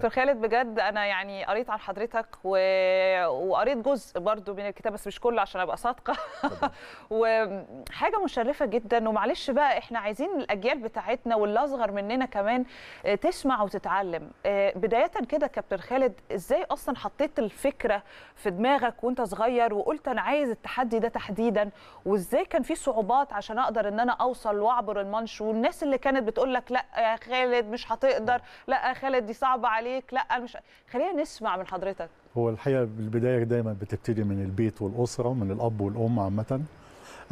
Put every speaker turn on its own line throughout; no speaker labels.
دكتور خالد بجد انا يعني قريت عن حضرتك و... وقريت جزء برضو من الكتاب بس مش كله عشان ابقى صادقه وحاجه مشرفه جدا ومعلش بقى احنا عايزين الاجيال بتاعتنا واللي اصغر مننا كمان آه، تسمع وتتعلم آه، بدايه كده كابتن خالد ازاي اصلا حطيت الفكره في دماغك وانت صغير وقلت انا عايز التحدي ده تحديدا وازاي كان في صعوبات عشان اقدر ان انا اوصل واعبر المنش والناس اللي كانت بتقول لك لا يا خالد مش هتقدر آه. لا يا خالد دي صعبه عليك عليك لا مش خلينا نسمع من حضرتك
هو الحقيقه البدايه دايما بتبتدي من البيت والاسره ومن الاب والام عامه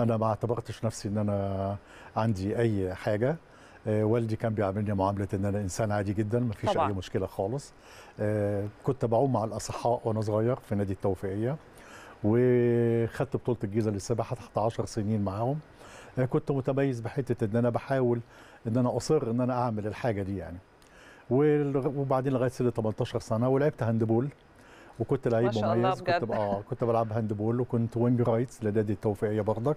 انا ما اعتبرتش نفسي ان انا عندي اي حاجه آه، والدي كان بيعاملني معامله ان انا انسان عادي جدا ما فيش اي مشكله خالص آه، كنت بعوم مع الاصحاء وانا صغير في نادي التوفيقيه وخدت بطوله الجيزه للسباحه تحت 10 سنين معاهم آه، كنت متميز بحته ان انا بحاول ان انا اصر ان انا اعمل الحاجه دي يعني وبعدين لغايه سن 18 سنه ولعبت هاندبول وكنت لعيب مميز كنت بقى آه، كنت بلعب هاندبول وكنت وينج رايتس لنادي التوفيقيه برضك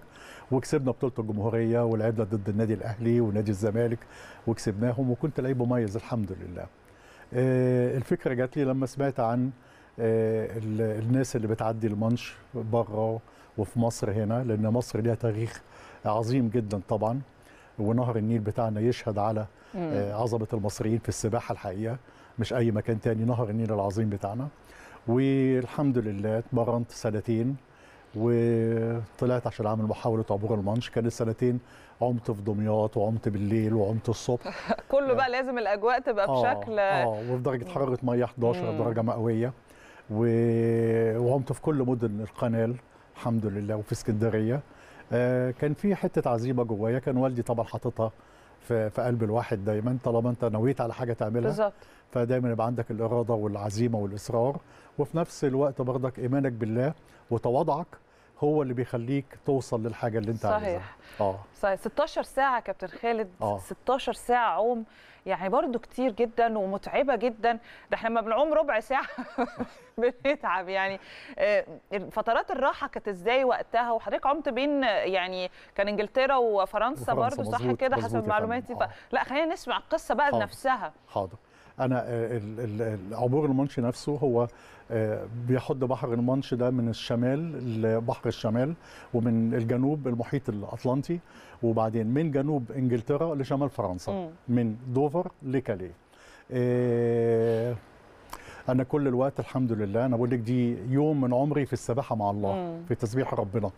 وكسبنا بطوله الجمهوريه ولعبنا ضد النادي الاهلي ونادي الزمالك وكسبناهم وكنت لعيب مميز الحمد لله. آه، الفكره جات لي لما سمعت عن آه، الناس اللي بتعدي المانش بره وفي مصر هنا لان مصر ليها تاريخ عظيم جدا طبعا ونهر النيل بتاعنا يشهد على آه، عظمه المصريين في السباحه الحقيقه مش اي مكان تاني نهر النيل العظيم بتاعنا والحمد لله اتمرنت سنتين وطلعت عشان اعمل محاوله عبور المانش كان السنتين عمت في دمياط وعمت بالليل وعمت الصبح
كله بقى آه. لازم الاجواء تبقى آه بشكل
اه وفي درجه حراره ميه 11 درجه مئويه و... وعمت في كل مدن القناه الحمد لله وفي اسكندريه آه، كان في حته عزيمه جوايا كان والدي طبعا حاططها في في قلب الواحد دايما طالما انت نويت على حاجه تعملها بالظبط فدايما يبقى عندك الاراده والعزيمه والاصرار وفي نفس الوقت برضك ايمانك بالله وتواضعك هو اللي بيخليك توصل للحاجه اللي انت صحيح. عايزها اه
صحيح 16 ساعه كابتن خالد آه. 16 ساعه عوم يعني برضو كتير جدا ومتعبه جدا ده احنا لما بنعوم ربع ساعه بنتعب يعني آه، فترات الراحه كانت ازاي وقتها وحضرتك عمت بين يعني كان انجلترا وفرنسا, وفرنسا برضو صح كده حسب معلوماتي ف... آه. لا خلينا نسمع القصه بقى حاضر. نفسها
حاضر انا آه، عبور المنش نفسه هو آه، بيحد بحر المنش ده من الشمال لبحر الشمال ومن الجنوب المحيط الاطلنطي وبعدين من جنوب انجلترا لشمال فرنسا م. من دوفر لكاليه آه، انا كل الوقت الحمد لله انا بقول لك دي يوم من عمري في السباحه مع الله م. في تسبيح ربنا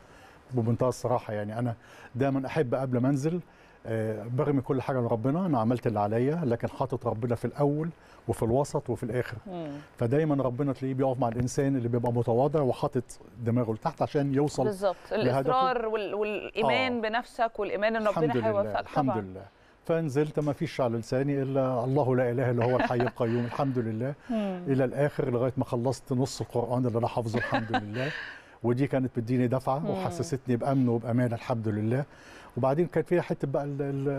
بمنتهى الصراحه يعني انا دايما احب قبل ما انزل آه، برمي كل حاجه لربنا انا عملت اللي عليا لكن حاطط ربنا في الاول وفي الوسط وفي الاخر فدايما ربنا تلاقيه بيقف مع الانسان اللي بيبقى متواضع وحاطط دماغه لتحت عشان يوصل بالظبط الاصرار
والايمان آه. بنفسك والايمان ان ربنا هيوفقك الحمد طبعا. لله
فنزلت ما فيش على لساني الا الله لا اله الا هو الحي القيوم الحمد لله الى الاخر لغايه ما خلصت نص القران اللي انا حافظه الحمد لله ودي كانت بتديني دفعه وحسستني بامن وبامان الحمد لله وبعدين كان فيها حته بقى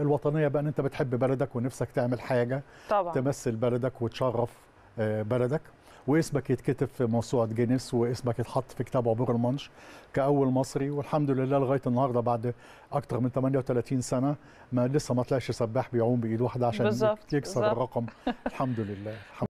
الوطنيه بقى ان انت بتحب بلدك ونفسك تعمل حاجه طبعا تمثل بلدك وتشرف آه، بلدك واسمك يتكتب في موسوعه جينيس واسمك يتحط في كتاب عبور المانش كاول مصري والحمد لله لغايه النهارده بعد اكتر من 38 سنه ما لسه ما طلعش سباح بيعوم بايد واحده عشان يكسر الرقم الحمد لله الحمد